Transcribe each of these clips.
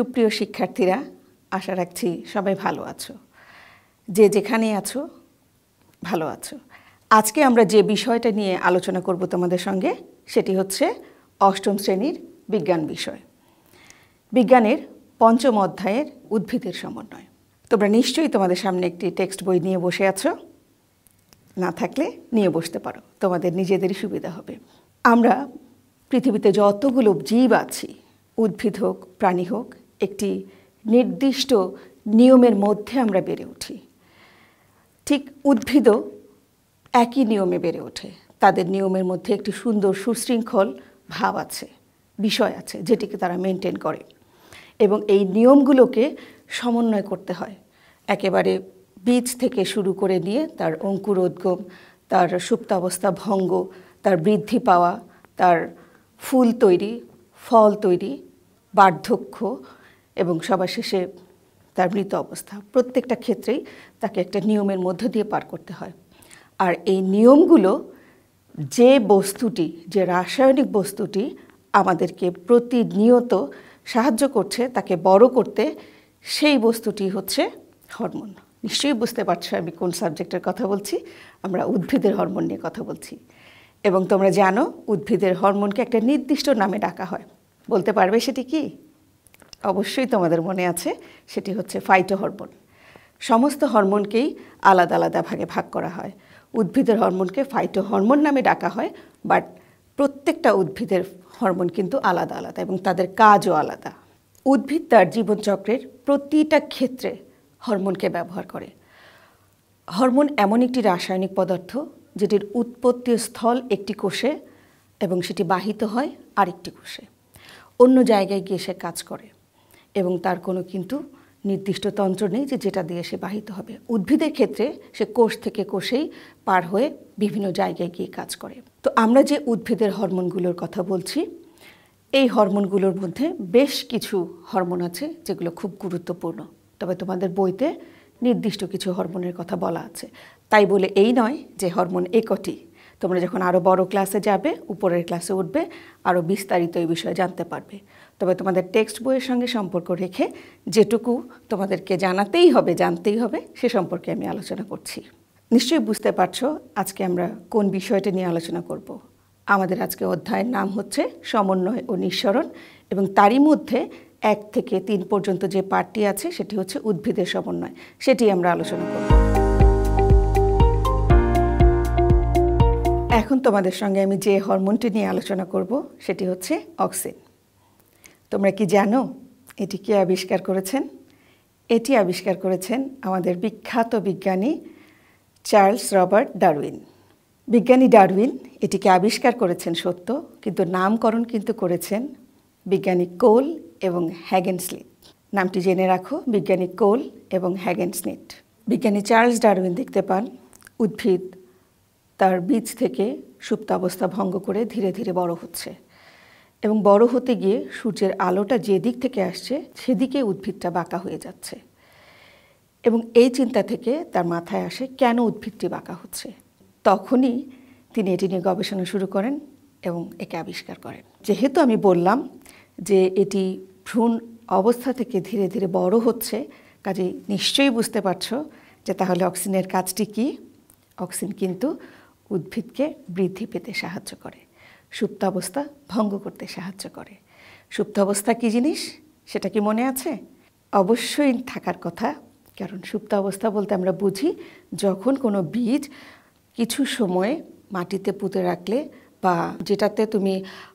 সুপ্রিয় শিক্ষার্থীরা আশা রাখছি সবাই ভালো আছো যে যেখানে আছো ভালো আছো আজকে আমরা যে বিষয়টা নিয়ে আলোচনা করব তোমাদের সঙ্গে সেটি হচ্ছে অষ্টম শ্রেণীর বিজ্ঞান বিষয় বিজ্ঞানের পঞ্চম অধ্যায়ের উদ্ভিদের সমন্বয় তোমরা নিশ্চয়ই তোমাদের সামনে একটি টেক্সট বই নিয়ে বসে আছো না থাকলে নিয়ে বসতে পারো তোমাদের নিজেদেরই সুবিধা হবে আমরা পৃথিবীতে যতগুলো জীব আছি উদ্ভিদ হোক প্রাণী হোক একটি নির্দিষ্ট নিয়মের মধ্যে আমরা বেড়ে উঠি ঠিক উদ্ভিদও একই নিয়মে বেড়ে ওঠে তাদের নিয়মের মধ্যে একটি সুন্দর সুশৃঙ্খল ভাব আছে বিষয় আছে যেটিকে তারা মেনটেন করে এবং এই নিয়মগুলোকে সমন্বয় করতে হয় একেবারে বীজ থেকে শুরু করে নিয়ে তার অঙ্কুরোদ্গম তার সুপ্তাবস্থা ভঙ্গ তার বৃদ্ধি পাওয়া তার ফুল তৈরি ফল তৈরি বার্ধক্য এবং সবার শেষে তার মৃত অবস্থা প্রত্যেকটা ক্ষেত্রেই তাকে একটা নিয়মের মধ্য দিয়ে পার করতে হয় আর এই নিয়মগুলো যে বস্তুটি যে রাসায়নিক বস্তুটি আমাদেরকে প্রতিনিয়ত সাহায্য করছে তাকে বড় করতে সেই বস্তুটি হচ্ছে হরমোন নিশ্চয়ই বুঝতে পারছো আমি কোন সাবজেক্টের কথা বলছি আমরা উদ্ভিদের হরমোন নিয়ে কথা বলছি এবং তোমরা জানো উদ্ভিদের হরমোনকে একটা নির্দিষ্ট নামে ডাকা হয় বলতে পারবে সেটি কি অবশ্যই তোমাদের মনে আছে সেটি হচ্ছে ফাইটো হরমোন সমস্ত হরমোনকেই আলাদা আলাদা ভাগে ভাগ করা হয় উদ্ভিদের হরমোনকে ফাইটো হরমোন নামে ডাকা হয় বাট প্রত্যেকটা উদ্ভিদের হরমোন কিন্তু আলাদা আলাদা এবং তাদের কাজও আলাদা উদ্ভিদ তার জীবনচক্রের প্রতিটা ক্ষেত্রে হরমোনকে ব্যবহার করে হরমোন এমন একটি রাসায়নিক পদার্থ যেটির উৎপত্তি স্থল একটি কোষে এবং সেটি বাহিত হয় আরেকটি কোষে অন্য জায়গায় গিয়ে সে কাজ করে এবং তার কোনো কিন্তু নির্দিষ্ট তন্ত্র নেই যে যেটা দিয়ে সে বাহিত হবে উদ্ভিদের ক্ষেত্রে সে কোষ থেকে কোষেই পার হয়ে বিভিন্ন জায়গায় গিয়ে কাজ করে তো আমরা যে উদ্ভিদের হরমোনগুলোর কথা বলছি এই হরমোনগুলোর মধ্যে বেশ কিছু হরমোন আছে যেগুলো খুব গুরুত্বপূর্ণ তবে তোমাদের বইতে নির্দিষ্ট কিছু হরমোনের কথা বলা আছে তাই বলে এই নয় যে হরমোন একটি তোমরা যখন আরও বড় ক্লাসে যাবে উপরের ক্লাসে উঠবে আরও বিস্তারিত এই বিষয়ে জানতে পারবে তবে তোমাদের টেক্সট বইয়ের সঙ্গে সম্পর্ক রেখে যেটুকু তোমাদেরকে জানাতেই হবে জানতেই হবে সে সম্পর্কে আমি আলোচনা করছি নিশ্চয়ই বুঝতে পারছো আজকে আমরা কোন বিষয়টি নিয়ে আলোচনা করব। আমাদের আজকে অধ্যায়ের নাম হচ্ছে সমন্বয় ও নিঃসরণ এবং তারই মধ্যে এক থেকে তিন পর্যন্ত যে পার্টি আছে সেটি হচ্ছে উদ্ভিদের সমন্বয় সেটি আমরা আলোচনা করব এখন তোমাদের সঙ্গে আমি যে হরমোনটি নিয়ে আলোচনা করব সেটি হচ্ছে অক্সিন তোমরা কি জানো এটি কে আবিষ্কার করেছেন এটি আবিষ্কার করেছেন আমাদের বিখ্যাত বিজ্ঞানী চার্লস রবার্ট ডারউইন বিজ্ঞানী ডারউইন এটিকে আবিষ্কার করেছেন সত্য কিন্তু নামকরণ কিন্তু করেছেন বিজ্ঞানী কোল এবং হ্যাগেনসলিট নামটি জেনে রাখো বিজ্ঞানী কোল এবং স্নিট বিজ্ঞানী চার্লস ডারউইন দেখতে পান উদ্ভিদ তার বীজ থেকে সুপ্ত অবস্থা ভঙ্গ করে ধীরে ধীরে বড় হচ্ছে এবং বড় হতে গিয়ে সূর্যের আলোটা যেদিক থেকে আসছে সেদিকে উদ্ভিদটা বাঁকা হয়ে যাচ্ছে এবং এই চিন্তা থেকে তার মাথায় আসে কেন উদ্ভিদটি বাঁকা হচ্ছে তখনই তিনি এটি নিয়ে গবেষণা শুরু করেন এবং একে আবিষ্কার করেন যেহেতু আমি বললাম যে এটি ভ্রূণ অবস্থা থেকে ধীরে ধীরে বড় হচ্ছে কাজে নিশ্চয়ই বুঝতে পারছো যে তাহলে অক্সিজেনের কাজটি কি অক্সিজেন কিন্তু উদ্ভিদকে বৃদ্ধি পেতে সাহায্য করে সুপ্তাবস্থা ভঙ্গ করতে সাহায্য করে সুপ্তাবস্থা কী জিনিস সেটা কি মনে আছে অবশ্যই থাকার কথা কারণ সুপ্তাবস্থা বলতে আমরা বুঝি যখন কোনো বীজ কিছু সময় মাটিতে পুঁতে রাখলে বা যেটাতে তুমি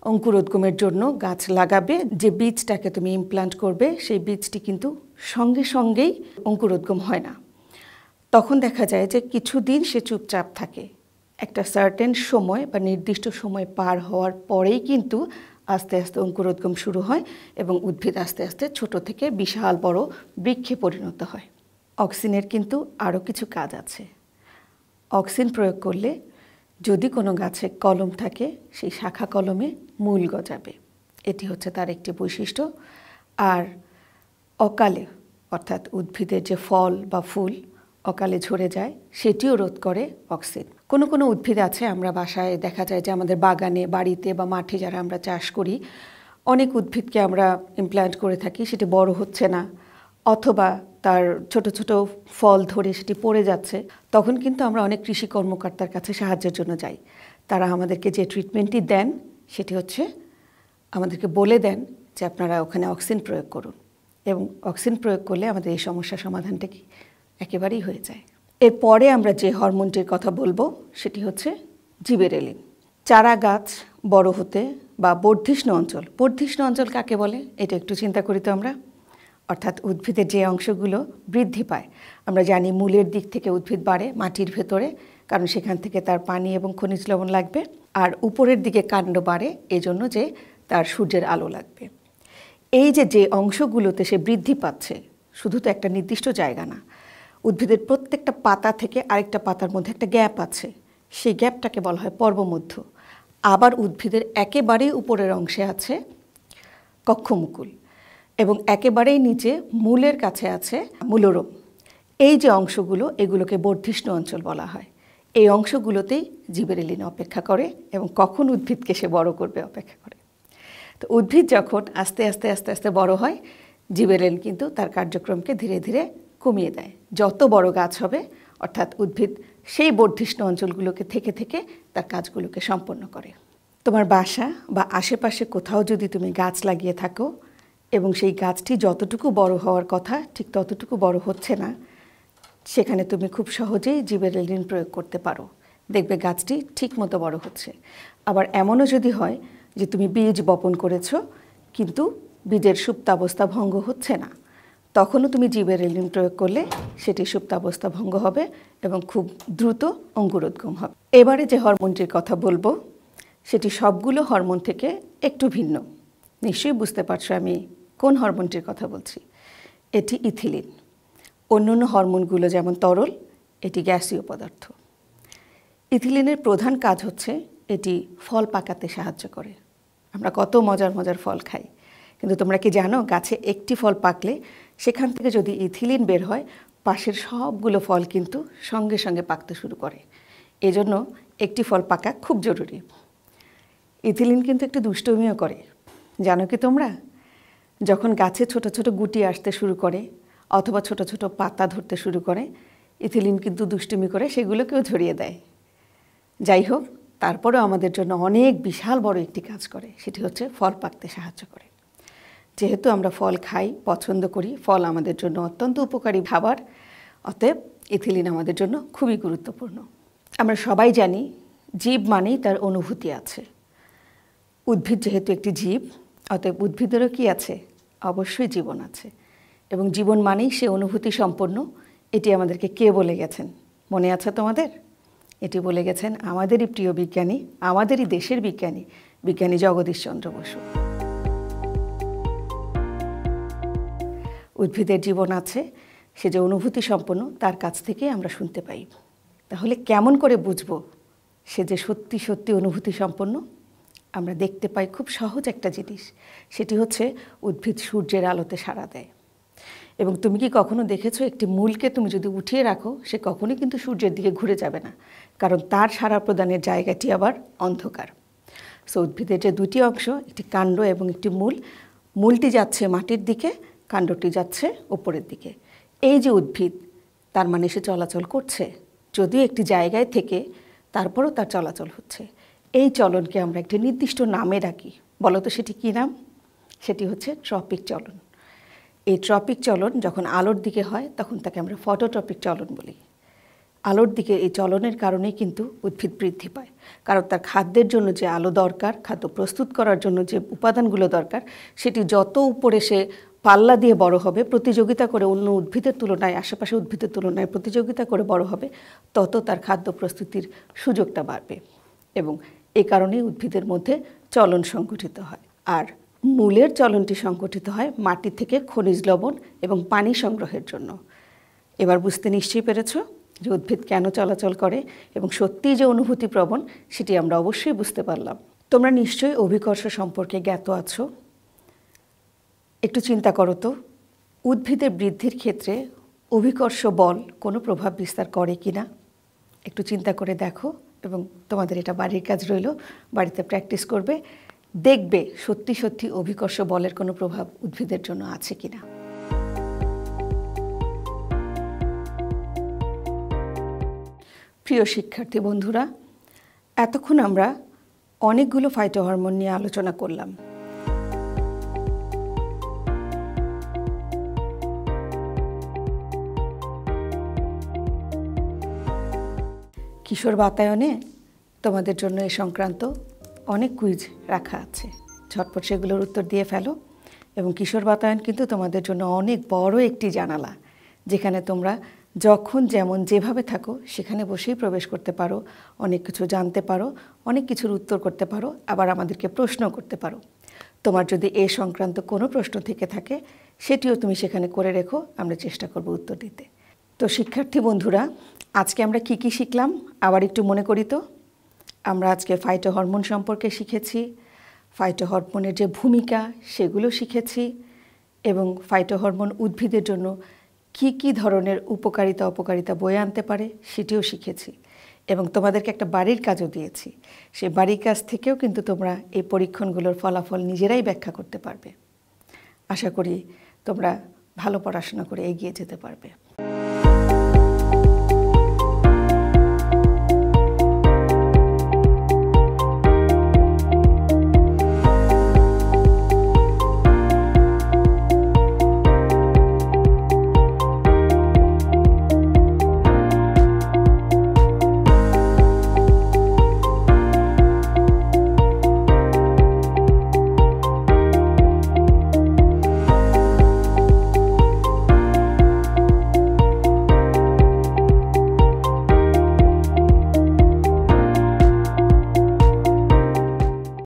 অঙ্কুরোদ্গমের জন্য গাছ লাগাবে যে বীজটাকে তুমি ইমপ্লান্ট করবে সেই বীজটি কিন্তু সঙ্গে সঙ্গেই অঙ্কুরোদ্গম হয় না তখন দেখা যায় যে কিছু দিন সে চুপচাপ থাকে একটা সার্টেন সময় বা নির্দিষ্ট সময় পার হওয়ার পরেই কিন্তু আস্তে আস্তে অঙ্কুরোদ্গম শুরু হয় এবং উদ্ভিদ আস্তে আস্তে ছোট থেকে বিশাল বড় বৃক্ষে পরিণত হয় অক্সিনের কিন্তু আরও কিছু কাজ আছে অক্সিন প্রয়োগ করলে যদি কোনো গাছে কলম থাকে সেই শাখা কলমে মূল গজাবে এটি হচ্ছে তার একটি বৈশিষ্ট্য আর অকালে অর্থাৎ উদ্ভিদের যে ফল বা ফুল অকালে ঝরে যায় সেটিও রোধ করে অক্সিন কোনো কোনো উদ্ভিদ আছে আমরা বাসায় দেখা যায় যে আমাদের বাগানে বাড়িতে বা মাঠে যারা আমরা চাষ করি অনেক উদ্ভিদকে আমরা ইমপ্ল্যান্ট করে থাকি সেটি বড় হচ্ছে না অথবা তার ছোট ছোট ফল ধরে সেটি পড়ে যাচ্ছে তখন কিন্তু আমরা অনেক কৃষি কর্মকর্তার কাছে সাহায্যের জন্য যাই তারা আমাদেরকে যে ট্রিটমেন্টটি দেন সেটি হচ্ছে আমাদেরকে বলে দেন যে আপনারা ওখানে অক্সিজেন প্রয়োগ করুন এবং অক্সিজেন প্রয়োগ করলে আমাদের এই সমস্যা সমাধানটা কি একেবারেই হয়ে যায় এরপরে আমরা যে হরমোনটির কথা বলবো সেটি হচ্ছে জিবেরেলিন চারা গাছ বড় হতে বা বর্ধিষ্ণ অঞ্চল বর্ধিষ্ণ অঞ্চল কাকে বলে এটা একটু চিন্তা করি তো আমরা অর্থাৎ উদ্ভিদের যে অংশগুলো বৃদ্ধি পায় আমরা জানি মূলের দিক থেকে উদ্ভিদ বাড়ে মাটির ভেতরে কারণ সেখান থেকে তার পানি এবং খনিজ লবণ লাগবে আর উপরের দিকে কাণ্ড বাড়ে এজন্য যে তার সূর্যের আলো লাগবে এই যে যে অংশগুলোতে সে বৃদ্ধি পাচ্ছে শুধু তো একটা নির্দিষ্ট জায়গা না উদ্ভিদের প্রত্যেকটা পাতা থেকে আরেকটা পাতার মধ্যে একটা গ্যাপ আছে সেই গ্যাপটাকে বলা হয় পর্বমধ্য আবার উদ্ভিদের একেবারেই উপরের অংশে আছে কক্ষমুকুল এবং একেবারেই নিচে মূলের কাছে আছে মূলরম এই যে অংশগুলো এগুলোকে বর্ধিষ্ণু অঞ্চল বলা হয় এই অংশগুলোতেই জীবের এলিন অপেক্ষা করে এবং কখন উদ্ভিদকে সে বড় করবে অপেক্ষা করে তো উদ্ভিদ যখন আস্তে আস্তে আস্তে আস্তে বড় হয় জীবেরেন কিন্তু তার কার্যক্রমকে ধীরে ধীরে কমিয়ে দেয় যত বড় গাছ হবে অর্থাৎ উদ্ভিদ সেই বর্ধিষ্ণ অঞ্চলগুলোকে থেকে থেকে তার কাজগুলোকে সম্পন্ন করে তোমার বাসা বা আশেপাশে কোথাও যদি তুমি গাছ লাগিয়ে থাকো এবং সেই গাছটি যতটুকু বড় হওয়ার কথা ঠিক ততটুকু বড় হচ্ছে না সেখানে তুমি খুব সহজেই জীবের ঋণ প্রয়োগ করতে পারো দেখবে গাছটি ঠিক মতো বড় হচ্ছে আবার এমনও যদি হয় যে তুমি বীজ বপন করেছো কিন্তু বীজের সুপ্তাবস্থা ভঙ্গ হচ্ছে না তখনও তুমি জীবের রেলিন প্রয়োগ করলে সেটি সুপ্তাবস্থা ভঙ্গ হবে এবং খুব দ্রুত অঙ্কুরোদ্গম হবে এবারে যে হরমোনটির কথা বলবো সেটি সবগুলো হরমোন থেকে একটু ভিন্ন নিশ্চয়ই বুঝতে পারছো আমি কোন হরমোনটির কথা বলছি এটি ইথিলিন অন্য অন্য হরমোনগুলো যেমন তরল এটি গ্যাসীয় পদার্থ ইথিলিনের প্রধান কাজ হচ্ছে এটি ফল পাকাতে সাহায্য করে আমরা কত মজার মজার ফল খাই কিন্তু তোমরা কি জানো গাছে একটি ফল পাকলে সেখান থেকে যদি ইথিলিন বের হয় পাশের সবগুলো ফল কিন্তু সঙ্গে সঙ্গে পাকতে শুরু করে এজন্য একটি ফল পাকা খুব জরুরি ইথিলিন কিন্তু একটি দুষ্টমিও করে জানো কি তোমরা যখন গাছে ছোট ছোট গুটি আসতে শুরু করে অথবা ছোট ছোট পাতা ধরতে শুরু করে ইথিলিন কিন্তু দুষ্টুমি করে সেগুলোকেও ঝরিয়ে দেয় যাই হোক তারপরেও আমাদের জন্য অনেক বিশাল বড় একটি কাজ করে সেটি হচ্ছে ফল পাকতে সাহায্য করে যেহেতু আমরা ফল খাই পছন্দ করি ফল আমাদের জন্য অত্যন্ত উপকারী খাবার অতএব ইথিলিন আমাদের জন্য খুবই গুরুত্বপূর্ণ আমরা সবাই জানি জীব মানেই তার অনুভূতি আছে উদ্ভিদ যেহেতু একটি জীব অতএব উদ্ভিদেরও কি আছে অবশ্যই জীবন আছে এবং জীবন মানেই সে অনুভূতি সম্পন্ন এটি আমাদেরকে কে বলে গেছেন মনে আছে তোমাদের এটি বলে গেছেন আমাদেরই প্রিয় বিজ্ঞানী আমাদেরই দেশের বিজ্ঞানী বিজ্ঞানী জগদীশ চন্দ্র বসু উদ্ভিদের জীবন আছে সে যে অনুভূতি সম্পন্ন তার কাছ থেকে আমরা শুনতে পাই তাহলে কেমন করে বুঝব সে যে সত্যি সত্যি অনুভূতি সম্পন্ন আমরা দেখতে পাই খুব সহজ একটা জিনিস সেটি হচ্ছে উদ্ভিদ সূর্যের আলোতে সাড়া দেয় এবং তুমি কি কখনো দেখেছো একটি মূলকে তুমি যদি উঠিয়ে রাখো সে কখনোই কিন্তু সূর্যের দিকে ঘুরে যাবে না কারণ তার সারা প্রদানের জায়গাটি আবার অন্ধকার সো উদ্ভিদের যে দুটি অংশ একটি কাণ্ড এবং একটি মূল মূলটি যাচ্ছে মাটির দিকে কাণ্ডটি যাচ্ছে ওপরের দিকে এই যে উদ্ভিদ তার মানে সে চলাচল করছে যদিও একটি জায়গায় থেকে তারপরও তার চলাচল হচ্ছে এই চলনকে আমরা একটি নির্দিষ্ট নামে ডাকি বলতো সেটি কী নাম সেটি হচ্ছে ট্রপিক চলন এই ট্রপিক চলন যখন আলোর দিকে হয় তখন তাকে আমরা ফটোট্রপিক চলন বলি আলোর দিকে এই চলনের কারণেই কিন্তু উদ্ভিদ বৃদ্ধি পায় কারণ তার খাদ্যের জন্য যে আলো দরকার খাদ্য প্রস্তুত করার জন্য যে উপাদানগুলো দরকার সেটি যত উপরে সে পাল্লা দিয়ে বড় হবে প্রতিযোগিতা করে অন্য উদ্ভিদের তুলনায় আশেপাশে উদ্ভিদের তুলনায় প্রতিযোগিতা করে বড় হবে তত তার খাদ্য প্রস্তুতির সুযোগটা বাড়বে এবং এ কারণেই উদ্ভিদের মধ্যে চলন সংগঠিত হয় আর মূলের চলনটি সংগঠিত হয় মাটি থেকে খনিজ লবণ এবং পানি সংগ্রহের জন্য এবার বুঝতে নিশ্চয়ই পেরেছ যে উদ্ভিদ কেন চলাচল করে এবং সত্যিই যে অনুভূতি প্রবণ সেটি আমরা অবশ্যই বুঝতে পারলাম তোমরা নিশ্চয়ই অভিকর্ষ সম্পর্কে জ্ঞাত আছো একটু চিন্তা করো তো উদ্ভিদের বৃদ্ধির ক্ষেত্রে অভিকর্ষ বল কোনো প্রভাব বিস্তার করে কি না একটু চিন্তা করে দেখো এবং তোমাদের এটা বাড়ির কাজ রইল বাড়িতে প্র্যাকটিস করবে দেখবে সত্যি সত্যি অভিকর্ষ বলের কোনো প্রভাব উদ্ভিদের জন্য আছে কি না প্রিয় শিক্ষার্থী বন্ধুরা এতক্ষণ আমরা অনেকগুলো ফাইটো হরমোন নিয়ে আলোচনা করলাম কিশোর বাতায়নে তোমাদের জন্য এ সংক্রান্ত অনেক কুইজ রাখা আছে ঝটপট সেগুলোর উত্তর দিয়ে ফেলো এবং কিশোর বাতায়ন কিন্তু তোমাদের জন্য অনেক বড় একটি জানালা যেখানে তোমরা যখন যেমন যেভাবে থাকো সেখানে বসেই প্রবেশ করতে পারো অনেক কিছু জানতে পারো অনেক কিছুর উত্তর করতে পারো আবার আমাদেরকে প্রশ্ন করতে পারো তোমার যদি এ সংক্রান্ত কোনো প্রশ্ন থেকে থাকে সেটিও তুমি সেখানে করে রেখো আমরা চেষ্টা করব উত্তর দিতে তো শিক্ষার্থী বন্ধুরা আজকে আমরা কি কি শিখলাম আবার একটু মনে করি তো আমরা আজকে ফাইটো হরমোন সম্পর্কে শিখেছি ফাইটো হরমোনের যে ভূমিকা সেগুলো শিখেছি এবং ফাইটো হরমোন উদ্ভিদের জন্য কি কি ধরনের উপকারিতা অপকারিতা বয়ে আনতে পারে সেটিও শিখেছি এবং তোমাদেরকে একটা বাড়ির কাজও দিয়েছি সেই বাড়ির কাজ থেকেও কিন্তু তোমরা এই পরীক্ষণগুলোর ফলাফল নিজেরাই ব্যাখ্যা করতে পারবে আশা করি তোমরা ভালো পড়াশোনা করে এগিয়ে যেতে পারবে